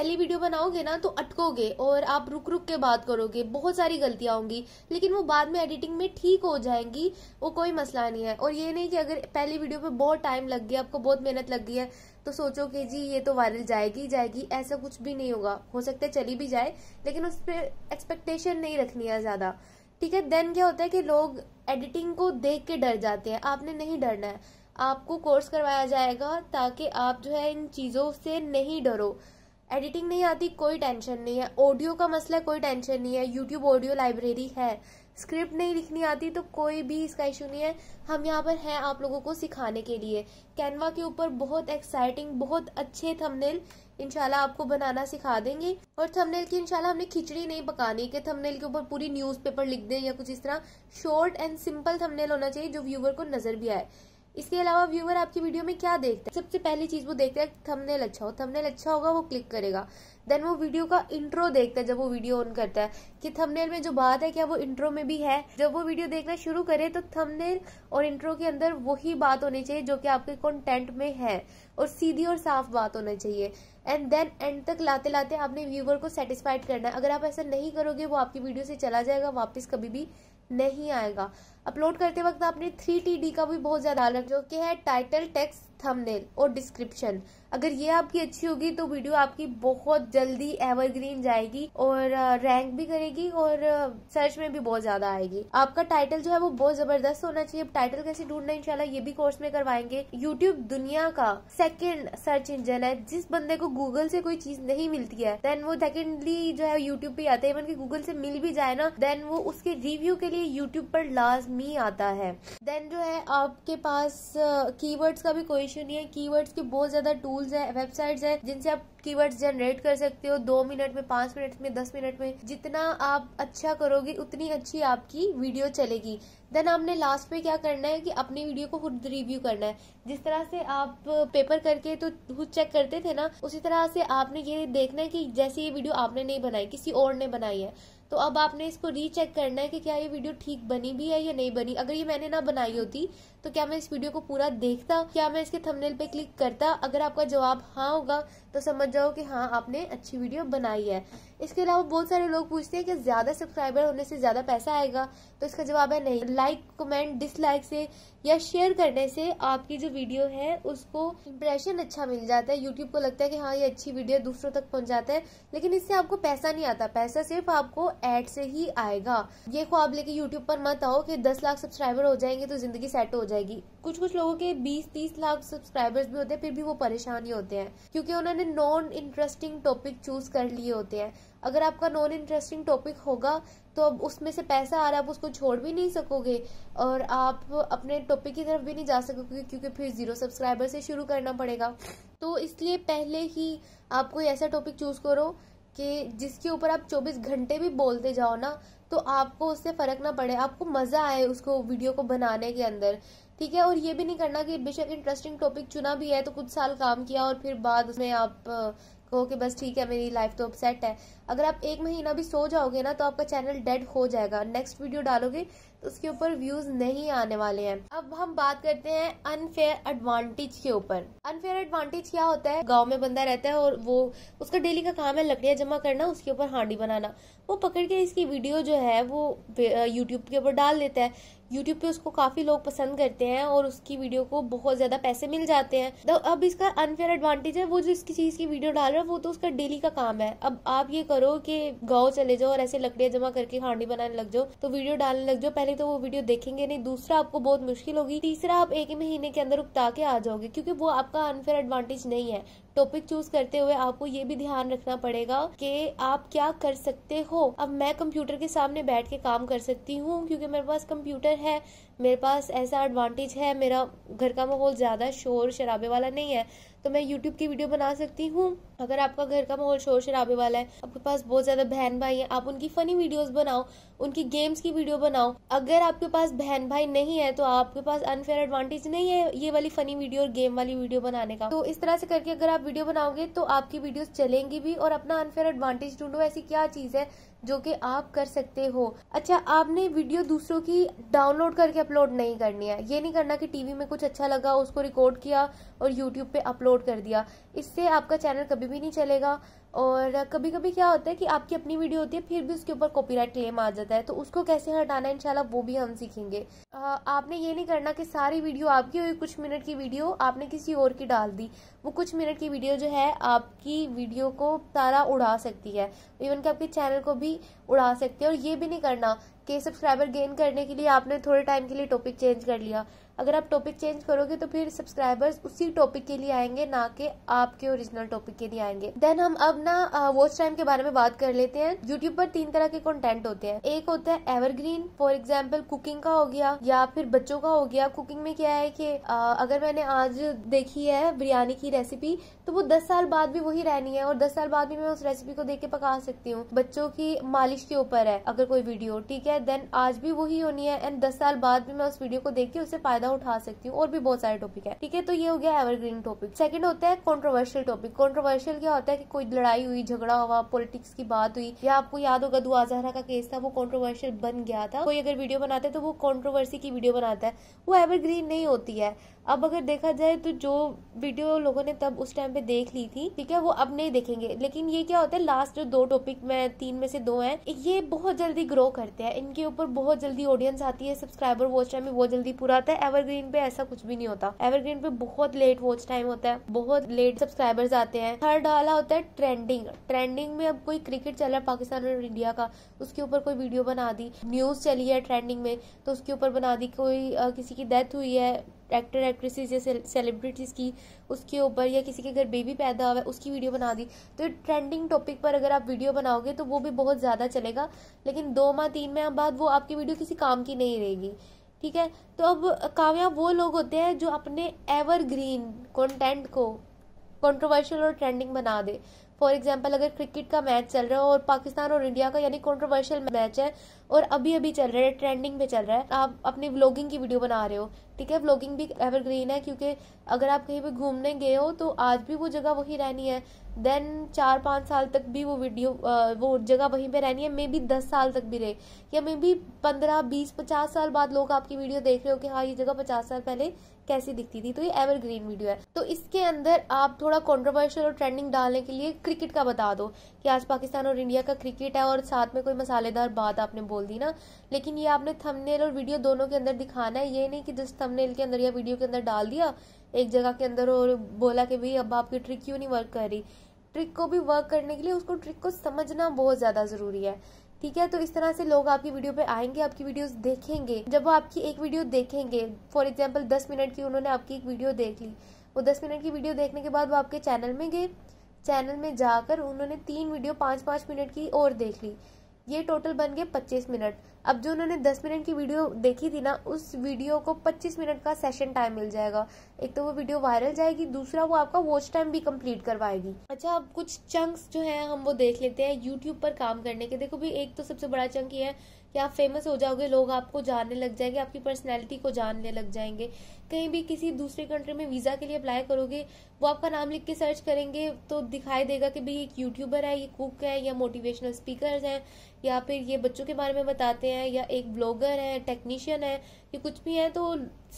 पहली वीडियो बनाओगे ना तो अटकोगे और आप रुक रुक के बात करोगे बहुत सारी गलतियां होंगी लेकिन वो बाद में एडिटिंग में ठीक हो जाएंगी वो कोई मसला नहीं है और ये नहीं कि अगर पहली वीडियो पे बहुत टाइम लग गया आपको बहुत मेहनत लग गई है तो सोचो कि जी ये तो वायरल जाएगी जाएगी ऐसा कुछ भी नहीं होगा हो सकता है चली भी जाए लेकिन उस पर एक्सपेक्टेशन नहीं रखनी है ज़्यादा ठीक है देन क्या होता है कि लोग एडिटिंग को देख के डर जाते हैं आपने नहीं डरना है आपको कोर्स करवाया जाएगा ताकि आप जो है इन चीज़ों से नहीं डरो एडिटिंग नहीं आती कोई टेंशन नहीं है ऑडियो का मसला कोई टेंशन नहीं है यूट्यूब ऑडियो लाइब्रेरी है स्क्रिप्ट नहीं लिखनी आती तो कोई भी इसका इशू नहीं है हम यहाँ पर हैं आप लोगों को सिखाने के लिए कैनवा के ऊपर बहुत एक्साइटिंग बहुत अच्छे थंबनेल इंशाल्लाह आपको बनाना सिखा देंगे और थंबनेल की इंशाल्लाह हमने खिचड़ी नहीं पकानी कि थंबनेल के ऊपर पूरी न्यूज़पेपर लिख दें या कुछ इस तरह शॉर्ट एंड सिंपल थंबनेल होना चाहिए जो व्यूवर को नजर भी आए इसके अलावा व्यूअर आपकी वीडियो में क्या देखते हैं सबसे पहली चीज वो देखता है थंबनेल अच्छा हो थंबनेल अच्छा होगा वो क्लिक करेगा देन वो वीडियो का इंट्रो देखता है जब वो वीडियो ऑन करता है कि थंबनेल में जो बात है क्या वो इंट्रो में भी है जब वो वीडियो देखना शुरू करे तो थंबनेल और इंट्रो के अंदर वही बात होनी चाहिए जो कि आपके कंटेंट में है और सीधी और साफ बात होना चाहिए एंड देन एंड तक लाते लाते आपने व्यूवर को सेटिस्फाइड करना है अगर आप ऐसा नहीं करोगे वो आपकी वीडियो से चला जाएगा वापस कभी भी नहीं आएगा अपलोड करते वक्त आपने थ्री टी डी का भी बहुत ज़्यादा ध्यान जो कि है टाइटल टेक्स्ट थंबनेल और डिस्क्रिप्शन अगर ये आपकी अच्छी होगी तो वीडियो आपकी बहुत जल्दी एवरग्रीन जाएगी और रैंक भी करेगी और सर्च में भी बहुत ज्यादा आएगी आपका टाइटल जो है वो बहुत जबरदस्त होना चाहिए टाइटल कैसे ढूंढना इंशाल्लाह ये भी कोर्स में करवाएंगे यूट्यूब दुनिया का सेकेंड सर्च इंजन है जिस बंदे को गूगल से कोई चीज नहीं मिलती है देन वो सेकेंडली जो है यूट्यूब पे आते हैं इवन की गूगल से मिल भी जाए ना देन वो उसके रिव्यू के लिए यूट्यूब पर लास्ट मी आता है देन जो है आपके पास कीवर्ड्स uh, का भी कोई इशू नहीं है कीवर्ड्स के बहुत ज़्यादा टूल्स है वेबसाइट्स है जिनसे आप कीवर्ड्स जनरेट कर सकते हो दो मिनट में पाँच मिनट में दस मिनट में जितना आप अच्छा करोगे उतनी अच्छी आपकी वीडियो चलेगी देन आपने लास्ट में क्या करना है कि अपनी वीडियो को खुद रिव्यू करना है जिस तरह से आप पेपर करके तो खुद चेक करते थे ना उसी तरह से आपने ये देखना है कि जैसे ये वीडियो आपने नहीं बनाई किसी और ने बनाई है तो अब आपने इसको रीचेक करना है कि क्या ये वीडियो ठीक बनी भी है या नहीं बनी अगर ये मैंने ना बनाई होती तो क्या मैं इस वीडियो को पूरा देखता क्या मैं इसके थंबनेल पे क्लिक करता अगर आपका जवाब हाँ होगा तो समझ जाओ कि हाँ आपने अच्छी वीडियो बनाई है इसके अलावा बहुत सारे लोग पूछते हैं कि ज्यादा सब्सक्राइबर होने से ज्यादा पैसा आएगा तो इसका जवाब है नहीं लाइक कमेंट डिसलाइक से या शेयर करने से आपकी जो वीडियो है उसको इम्प्रेशन अच्छा मिल जाता है यूट्यूब को लगता है कि हाँ ये अच्छी वीडियो दूसरों तक पहुंचाता है लेकिन इससे आपको पैसा नहीं आता पैसा सिर्फ आपको एड से ही आएगा ये ख्वाब लेके यूट्यूब पर मत आओ कि दस लाख सब्सक्राइबर हो जाएंगे तो जिंदगी सेट हो जाएगी कुछ कुछ लोगों के 20-30 लाख सब्सक्राइबर्स भी होते हैं फिर भी वो परेशान ही होते हैं क्योंकि उन्होंने नॉन इंटरेस्टिंग टॉपिक चूज कर लिए होते हैं अगर आपका नॉन इंटरेस्टिंग टॉपिक होगा तो अब उसमें से पैसा आ रहा है आप उसको छोड़ भी नहीं सकोगे और आप अपने टॉपिक की तरफ भी नहीं जा सकोगे क्योंकि फिर जीरो सब्सक्राइबर से शुरू करना पड़ेगा तो इसलिए पहले ही आप कोई ऐसा टॉपिक चूज करो कि जिसके ऊपर आप 24 घंटे भी बोलते जाओ ना तो आपको उससे फ़र्क ना पड़े आपको मज़ा आए उसको वीडियो को बनाने के अंदर ठीक है और ये भी नहीं करना कि बेशक इंटरेस्टिंग टॉपिक चुना भी है तो कुछ साल काम किया और फिर बाद उसमें आप कहो कि बस ठीक है मेरी लाइफ तो अपसेट है अगर आप एक महीना भी सो जाओगे ना तो आपका चैनल डेड हो जाएगा नेक्स्ट वीडियो डालोगे तो उसके ऊपर व्यूज नहीं आने वाले हैं अब हम बात करते हैं अनफेयर एडवांटेज के ऊपर अनफेयर एडवांटेज क्या होता है गांव में बंदा रहता है और वो उसका डेली का काम है लकड़ियाँ जमा करना उसके ऊपर हांडी बनाना वो पकड़ के इसकी वीडियो जो है वो यूट्यूब के ऊपर डाल देता है यूट्यूब पे उसको काफ़ी लोग पसंद करते हैं और उसकी वीडियो को बहुत ज़्यादा पैसे मिल जाते हैं तो अब इसका अनफेयर एडवांटेज है वो जिस चीज़ की वीडियो डाल रहा है वो तो उसका डेली का काम है अब आप ये करो कि गाँव चले जाओ और ऐसे लकड़ियां जमा करके खांडी बनाने लग जाओ तो वीडियो डालने लग जाओ पहले तो वो वीडियो देखेंगे नहीं दूसरा आपको बहुत मुश्किल होगी तीसरा आप एक ही महीने के अंदर उगता के आ जाओगे क्योंकि वो आपका अनफेयर एडवांटेज नहीं है टॉपिक चूज करते हुए आपको ये भी ध्यान रखना पड़ेगा कि आप क्या कर सकते हो अब मैं कंप्यूटर के सामने बैठ के काम कर सकती हूँ क्योंकि मेरे पास कंप्यूटर है मेरे पास ऐसा एडवांटेज है मेरा घर का माहौल ज़्यादा शोर शराबे वाला नहीं है तो मैं यूट्यूब की वीडियो बना सकती हूँ अगर आपका घर का माहौल शोर शराबे वाला है आपके पास बहुत ज़्यादा बहन भाई है आप उनकी फ़नी वीडियोस बनाओ उनकी गेम्स की वीडियो बनाओ अगर आपके पास बहन भाई नहीं है तो आपके पास अनफेयर एडवांटेज नहीं है ये वाली फ़नी वीडियो और गेम वाली वीडियो बनाने का तो इस तरह से करके अगर आप वीडियो बनाओगे तो आपकी वीडियोज़ चलेंगी भी और अपना अनफेयर एडवांटेज ढूंढो ऐसी क्या चीज़ है जो कि आप कर सकते हो अच्छा आपने वीडियो दूसरों की डाउनलोड करके अपलोड नहीं करनी है ये नहीं करना कि टीवी में कुछ अच्छा लगा उसको रिकॉर्ड किया और यूट्यूब पे अपलोड कर दिया इससे आपका चैनल कभी भी नहीं चलेगा और कभी कभी क्या होता है कि आपकी अपनी वीडियो होती है फिर भी उसके ऊपर कॉपीराइट क्लेम आ जाता है तो उसको कैसे हटाना है इनशाला वो भी हम सीखेंगे आपने ये नहीं करना कि सारी वीडियो आपकी हुई कुछ मिनट की वीडियो आपने किसी और की डाल दी वो कुछ मिनट की वीडियो जो है आपकी वीडियो को तारा उड़ा सकती है इवन कि आपके चैनल को भी उड़ा सकती है और ये भी नहीं करना कि सब्सक्राइबर गेन करने के लिए आपने थोड़े टाइम के लिए टॉपिक चेंज कर लिया अगर आप टॉपिक चेंज करोगे तो फिर सब्सक्राइबर्स उसी टॉपिक के लिए आएंगे ना कि आपके ओरिजिनल टॉपिक के लिए आएंगे देन हम अब ना वॉच टाइम के बारे में बात कर लेते हैं यूट्यूब पर तीन तरह के कंटेंट होते हैं एक होता है एवरग्रीन फॉर एग्जाम्पल कुकिंग का हो गया या फिर बच्चों का हो गया कुकिंग में क्या है कि अगर मैंने आज देखी है बिरयानी की रेसिपी तो वो दस साल बाद भी वही रहनी है और दस साल बाद भी मैं उस रेसिपी को देख के पका सकती हूँ बच्चों की मालिश के ऊपर है अगर कोई वीडियो ठीक है देन आज भी वही होनी है एंड दस साल बाद भी मैं उस वीडियो को देख के उससे फायदा मैं उठा सकती हूँ और भी बहुत सारे टॉपिक है ठीक है तो ये हो गया एवरग्रीन टॉपिक सेकंड होता है कॉन्ट्रोवर्शियल टॉपिक कॉन्ट्रोवर्शियल क्या होता है कि कोई लड़ाई हुई झगड़ा हुआ पॉलिटिक्स की बात हुई या आपको याद होगा दुआ जहरा का केस था वो कॉन्ट्रोवर्शियल बन गया था कोई अगर वीडियो बनाते तो वो कॉन्ट्रोवर्सी की वीडियो बनाता है वो एवरग्रीन नहीं होती है अब अगर देखा जाए तो जो वीडियो लोगों ने तब उस टाइम पे देख ली थी ठीक है वो अब नहीं देखेंगे लेकिन ये क्या होता है लास्ट जो दो टॉपिक में तीन में से दो हैं ये बहुत जल्दी ग्रो करते हैं इनके ऊपर बहुत जल्दी ऑडियंस आती है सब्सक्राइबर वो उस टाइम में बहुत जल्दी पूरा आता है एवर एवरग्रीन पे ऐसा कुछ भी नहीं होता एवरग्रीन पे बहुत लेट वॉच टाइम होता है बहुत लेट सब्सक्राइबर्स आते हैं थर्ड वाला होता है ट्रेंडिंग ट्रेंडिंग में अब कोई क्रिकेट चल रहा है पाकिस्तान और इंडिया का उसके ऊपर कोई वीडियो बना दी न्यूज चली है ट्रेंडिंग में तो उसके ऊपर बना दी कोई आ, किसी की डेथ हुई है एक्टर एक्ट्रेसेस या सेलिब्रिटीज़ की उसके ऊपर या किसी के घर बेबी पैदा हुआ है उसकी वीडियो बना दी तो ट्रेंडिंग टॉपिक पर अगर आप वीडियो बनाओगे तो वो भी बहुत ज़्यादा चलेगा लेकिन दो माह तीन माह बाद वो आपकी वीडियो किसी काम की नहीं रहेगी ठीक है तो अब काव्या वो लोग होते हैं जो अपने एवरग्रीन कंटेंट को कंट्रोवर्शियल और ट्रेंडिंग बना दे फॉर एग्जाम्पल अगर क्रिकेट का मैच चल रहा है और पाकिस्तान और इंडिया का यानी कॉन्ट्रोवर्शियल मैच है और अभी अभी चल रहा है ट्रेंडिंग पे चल रहा है आप अपनी व्लॉगिंग की वीडियो बना रहे हो ठीक है व्लॉगिंग भी एवरग्रीन है क्योंकि अगर आप कहीं पे घूमने गए हो तो आज भी वो जगह वही रहनी है देन चार पाँच साल तक भी वो वीडियो वो जगह वहीं पे रहनी है मे बी दस साल तक भी रहे या मे बी पंद्रह बीस पचास साल बाद लोग आपकी वीडियो देख रहे हो कि हाँ ये जगह पचास साल पहले कैसी दिखती थी तो ये एवरग्रीन वीडियो है तो इसके अंदर आप थोड़ा कॉन्ट्रोवर्शियल और ट्रेंडिंग डालने के लिए क्रिकेट का बता दो कि आज पाकिस्तान और इंडिया का क्रिकेट है और साथ में कोई मसालेदार बात आपने बोल दी ना लेकिन ये आपने थमनेल और वीडियो दोनों के अंदर दिखाना है ये नहीं कि जस्ट थमनेल के अंदर या वीडियो के अंदर डाल दिया एक जगह के अंदर और बोला कि भाई अब आपकी ट्रिक क्यों नहीं वर्क कर रही ट्रिक को भी वर्क करने के लिए उसको ट्रिक को समझना बहुत ज़्यादा ज़रूरी है ठीक है तो इस तरह से लोग आपकी वीडियो पे आएंगे आपकी वीडियोस देखेंगे जब वो आपकी एक वीडियो देखेंगे फॉर एग्जाम्पल दस मिनट की उन्होंने आपकी एक वीडियो देख ली वो दस मिनट की वीडियो देखने के बाद वो आपके चैनल में गए चैनल में जाकर उन्होंने तीन वीडियो पाँच पाँच मिनट की और देख ली ये टोटल बन गए पच्चीस मिनट अब जो उन्होंने 10 मिनट की वीडियो देखी थी ना उस वीडियो को 25 मिनट का सेशन टाइम मिल जाएगा एक तो वो वीडियो वायरल जाएगी दूसरा वो आपका वॉच टाइम भी कंप्लीट करवाएगी अच्छा अब कुछ चंक्स जो है हम वो देख लेते हैं यूट्यूब पर काम करने के देखो भी एक तो सबसे बड़ा चंक ये है कि आप फेमस हो जाओगे लोग आपको जानने लग जाएंगे आपकी पर्सनैलिटी को जानने लग जाएंगे कहीं भी किसी दूसरे कंट्री में वीज़ा के लिए अप्लाई करोगे वो आपका नाम लिख के सर्च करेंगे तो दिखाई देगा कि भाई एक यूट्यूबर है ये कुक है या मोटिवेशनल स्पीकर हैं या फिर ये बच्चों के बारे में बताते हैं हैं या एक ब्लॉगर है टेक्नीशियन है ये कुछ भी है तो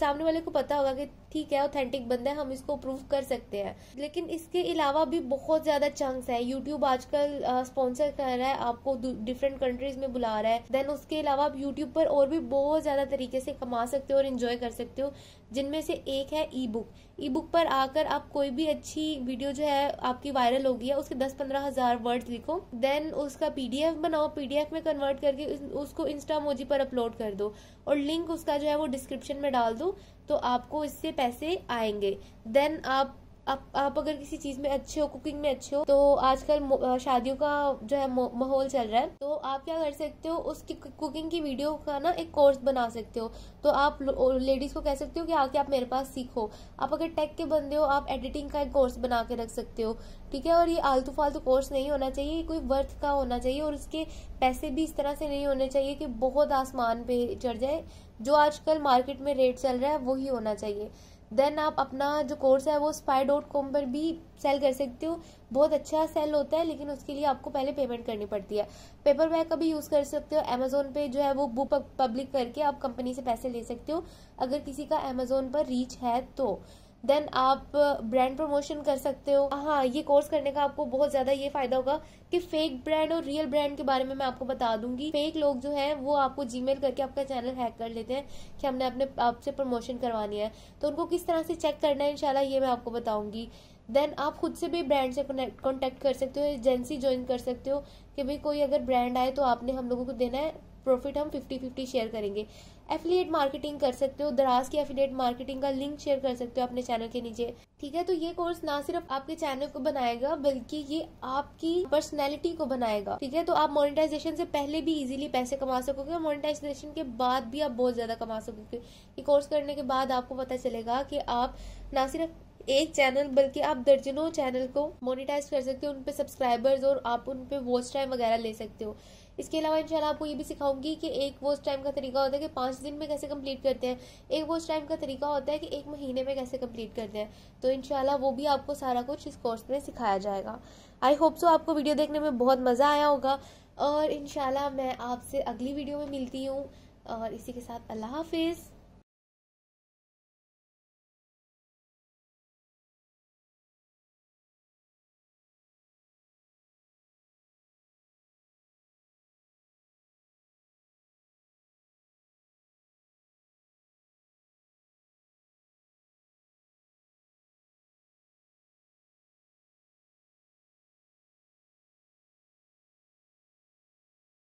सामने वाले को पता होगा कि ठीक है ऑथेंटिक बंदा है हम इसको प्रूव कर सकते हैं लेकिन इसके अलावा भी बहुत ज़्यादा चंक्स है यूट्यूब आजकल स्पॉन्सर कर रहा है आपको डिफरेंट कंट्रीज में बुला रहा है देन उसके अलावा आप यूट्यूब पर और भी बहुत ज़्यादा तरीके से कमा सकते हो और इन्जॉय कर सकते हो जिनमें से एक है ई बुक ई बुक पर आकर आप कोई भी अच्छी वीडियो जो है आपकी वायरल होगी है उसके दस पंद्रह हजार वर्ड लिखो देन उसका पीडीएफ बनाओ पीडीएफ में कन्वर्ट करके उसको इंस्टा मोजी पर अपलोड कर दो और लिंक उसका जो है वो डिस्क्रिप्शन में डाल दूँ तो आपको इससे पैसे आएंगे देन आप आप आप अगर किसी चीज में अच्छे हो कुकिंग में अच्छे हो तो आजकल शादियों का जो है माहौल चल रहा है तो आप क्या कर सकते हो उसकी कुकिंग की वीडियो का ना एक कोर्स बना सकते हो तो आप लेडीज को कह सकते हो कि आके आप मेरे पास सीखो आप अगर टेक के बंदे हो आप एडिटिंग का एक कोर्स बना के रख सकते हो ठीक है और ये आलतू फालतू कोर्स नहीं होना चाहिए कोई वर्थ का होना चाहिए और उसके पैसे भी इस तरह से नहीं होने चाहिए कि बहुत आसमान पे चढ़ जाए जो आजकल मार्केट में रेट चल रहा है वही होना चाहिए देन आप अपना जो कोर्स है वो स्पाई डॉट कॉम पर भी सेल कर सकते हो बहुत अच्छा सेल होता है लेकिन उसके लिए आपको पहले पेमेंट करनी पड़ती है पेपर बैग का भी यूज़ कर सकते हो अमेजोन पे जो है वो बुक पब्लिक करके आप कंपनी से पैसे ले सकते हो अगर किसी का अमेजोन पर रीच है तो देन आप ब्रांड uh, प्रमोशन कर सकते हो हाँ ये कोर्स करने का आपको बहुत ज्यादा ये फायदा होगा कि फेक ब्रांड और रियल ब्रांड के बारे में मैं आपको बता दूंगी फेक लोग जो है वो आपको जीमेल करके आपका चैनल हैक कर लेते हैं कि हमने अपने आपसे प्रमोशन करवानी है तो उनको किस तरह से चेक करना है इनशाला ये मैं आपको बताऊंगी देन आप खुद से भी ब्रांड से कॉन्टेक्ट कर सकते हो एजेंसी ज्वाइन कर सकते हो कि भाई कोई अगर ब्रांड आए तो आपने हम लोगों को देना है प्रॉफिट हम फिफ्टी फिफ्टी शेयर करेंगे एफिलिएट मार्केटिंग कर सकते हो दराज की एफिलिएट मार्केटिंग का लिंक शेयर कर सकते हो अपने चैनल के नीचे ठीक है तो ये कोर्स ना सिर्फ आपके चैनल को बनाएगा बल्कि ये आपकी पर्सनैलिटी को बनाएगा ठीक है तो आप मोनिटाइजेशन से पहले भी इजीली पैसे कमा सकोगे और मोनिटाइजेशन के बाद भी आप बहुत ज्यादा कमा सकोगे ये कोर्स करने के बाद आपको पता चलेगा कि आप ना सिर्फ एक चैनल बल्कि आप दर्जनों चैनल को मोनिटाइज कर सकते हो उन सब्सक्राइबर्स और आप उन पे वॉच टाइम वगैरह ले सकते हो इसके अलावा इंशाल्लाह आपको ये भी सिखाऊंगी कि एक वो टाइम का तरीका होता है कि पाँच दिन में कैसे कंप्लीट करते हैं एक वो टाइम का तरीका होता है कि एक महीने में कैसे कंप्लीट करते हैं तो इनशाला वो भी आपको सारा कुछ इस कोर्स में सिखाया जाएगा आई होप सो आपको वीडियो देखने में बहुत मज़ा आया होगा और इनशाला मैं आपसे अगली वीडियो में मिलती हूँ और इसी के साथ अल्लाह हाफिज़